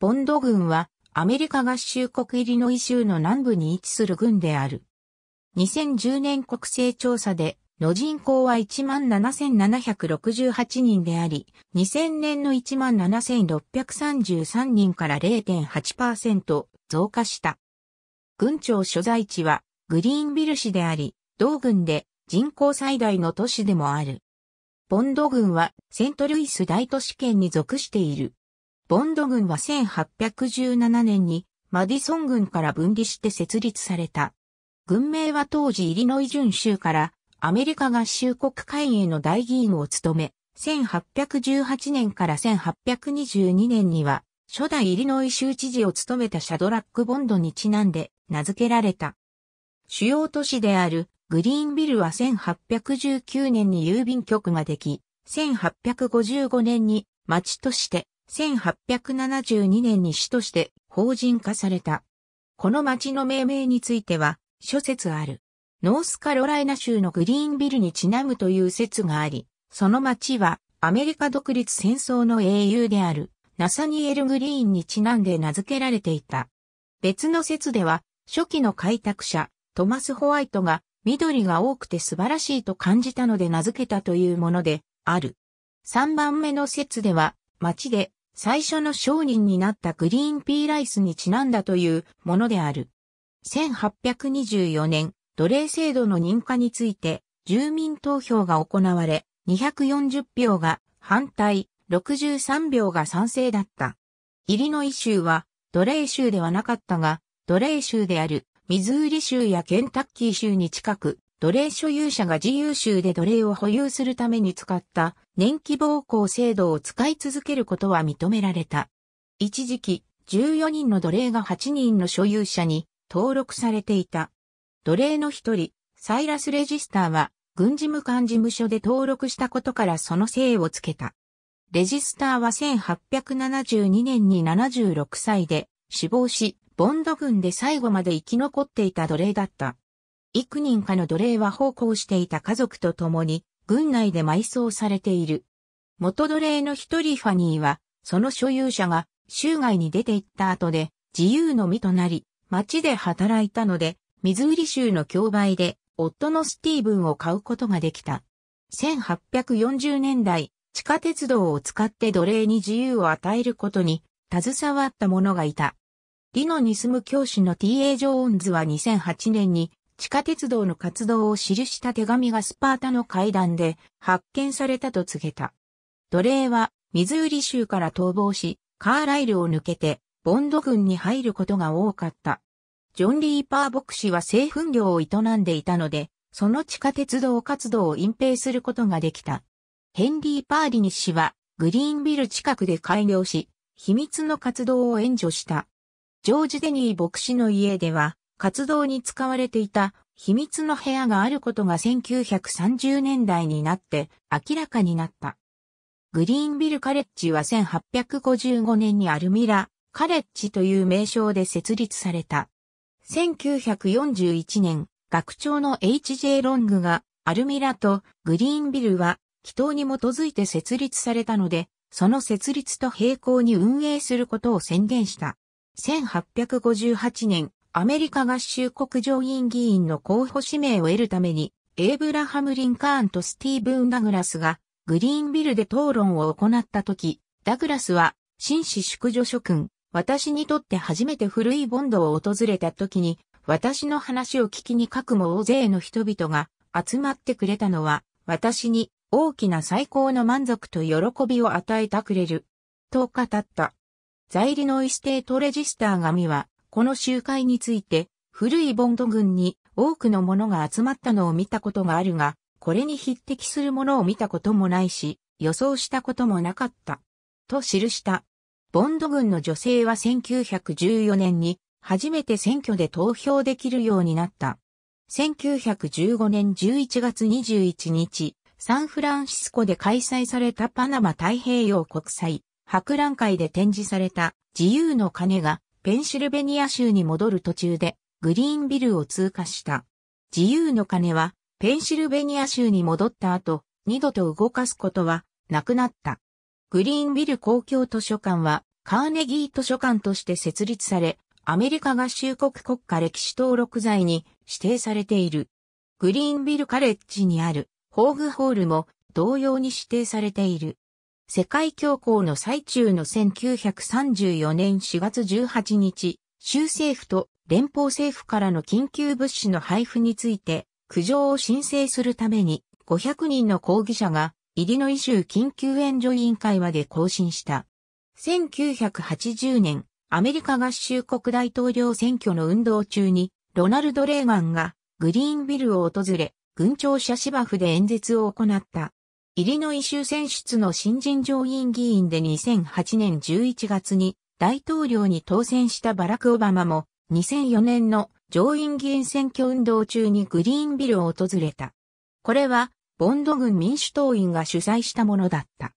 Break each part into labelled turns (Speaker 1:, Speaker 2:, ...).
Speaker 1: ボンド軍はアメリカ合衆国イリノイ州の南部に位置する軍である。2010年国勢調査での人口は17,768人であり、2000年の17,633人から0.8%増加した。軍庁所在地はグリーンビル市であり、同軍で人口最大の都市でもある。ボンド軍はセントルイス大都市圏に属している。ボンド軍は1817年にマディソン軍から分離して設立された。軍名は当時イリノイ準州からアメリカ合衆国会議の大議員を務め、1818年から1822年には初代イリノイ州知事を務めたシャドラック・ボンドにちなんで名付けられた。主要都市であるグリーンビルは1819年に郵便局ができ、1855年に町として1872年に市として法人化された。この町の命名については諸説ある。ノースカロライナ州のグリーンビルにちなむという説があり、その町はアメリカ独立戦争の英雄であるナサニエル・グリーンにちなんで名付けられていた。別の説では初期の開拓者トマス・ホワイトが緑が多くて素晴らしいと感じたので名付けたというものである。3番目の説では町で最初の商人になったグリーンピーライスにちなんだというものである。1824年、奴隷制度の認可について、住民投票が行われ、240票が反対、63票が賛成だった。イリノイ州は、奴隷州ではなかったが、奴隷州であるミズーリ州やケンタッキー州に近く、奴隷所有者が自由州で奴隷を保有するために使った年期暴行制度を使い続けることは認められた。一時期、14人の奴隷が8人の所有者に登録されていた。奴隷の一人、サイラス・レジスターは、軍事務官事務所で登録したことからその姓をつけた。レジスターは1872年に76歳で死亡し、ボンド軍で最後まで生き残っていた奴隷だった。幾人かの奴隷は奉公していた家族と共に、軍内で埋葬されている。元奴隷の一人ファニーは、その所有者が州外に出て行った後で、自由の身となり、町で働いたので、ミズーリ州の競売で、夫のスティーブンを買うことができた。1840年代、地下鉄道を使って奴隷に自由を与えることに、携わった者がいた。リノに住む教師の T.A. ジョーンズは2008年に地下鉄道の活動を記した手紙がスパータの階段で発見されたと告げた。奴隷はミズーリ州から逃亡し、カーライルを抜けてボンド軍に入ることが多かった。ジョン・リーパー牧師は製粉業を営んでいたので、その地下鉄道活動を隠蔽することができた。ヘンリー・パーリニッ氏はグリーンビル近くで開業し、秘密の活動を援助した。ジョージ・デニー牧師の家では、活動に使われていた秘密の部屋があることが1930年代になって明らかになった。グリーンビルカレッジは1855年にアルミラ・カレッジという名称で設立された。1941年、学長の H.J. ロングがアルミラとグリーンビルは祈祷に基づいて設立されたので、その設立と並行に運営することを宣言した。1858年、アメリカ合衆国上院議員の候補指名を得るために、エイブラハム・リンカーンとスティーブン・ダグラスがグリーンビルで討論を行った時、ダグラスは、紳士淑女諸君、私にとって初めて古いボンドを訪れた時に、私の話を聞きに各も大勢の人々が集まってくれたのは、私に大きな最高の満足と喜びを与えたくれる。と語った。在理のイステートレジスター紙は、この集会について、古いボンド軍に多くのものが集まったのを見たことがあるが、これに匹敵するものを見たこともないし、予想したこともなかった。と記した。ボンド軍の女性は1914年に初めて選挙で投票できるようになった。1915年11月21日、サンフランシスコで開催されたパナマ太平洋国際博覧会で展示された自由の鐘がペンシルベニア州に戻る途中でグリーンビルを通過した。自由の鐘はペンシルベニア州に戻った後、二度と動かすことはなくなった。グリーンビル公共図書館はカーネギー図書館として設立され、アメリカ合衆国国家歴史登録財に指定されている。グリーンビルカレッジにあるホーグホールも同様に指定されている。世界恐慌の最中の1934年4月18日、州政府と連邦政府からの緊急物資の配布について、苦情を申請するために500人の抗議者がイリノイ州緊急援助委員会まで行進した。1980年、アメリカ合衆国大統領選挙の運動中に、ロナルド・レーガンがグリーンビルを訪れ、軍庁舎芝生で演説を行った。イリノイ州選出の新人上院議員で2008年11月に大統領に当選したバラク・オバマも2004年の上院議員選挙運動中にグリーンビルを訪れた。これはボンド軍民主党員が主催したものだった。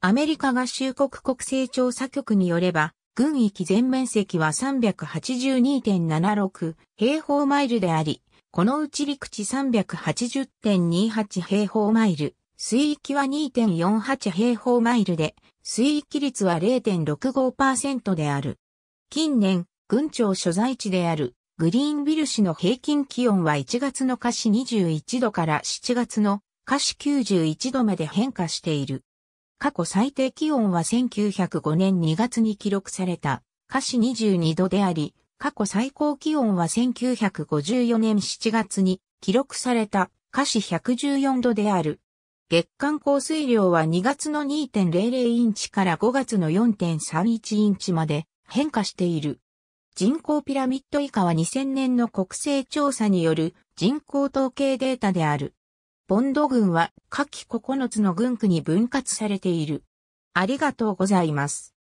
Speaker 1: アメリカ合衆国国勢調査局によれば、軍域全面積は382.76平方マイルであり、このうち陸地380.28平方マイル、水域は2.48平方マイルで、水域率は0.65%である。近年、群長所在地であるグリーンビル市の平均気温は1月の下市21度から7月の下市91度まで変化している。過去最低気温は1905年2月に記録された下市22度であり、過去最高気温は1954年7月に記録された下市114度である。月間降水量は2月の2.00インチから5月の4.31インチまで変化している。人口ピラミッド以下は2000年の国勢調査による人口統計データである。ボンド群は下記9つの群区に分割されている。ありがとうございます。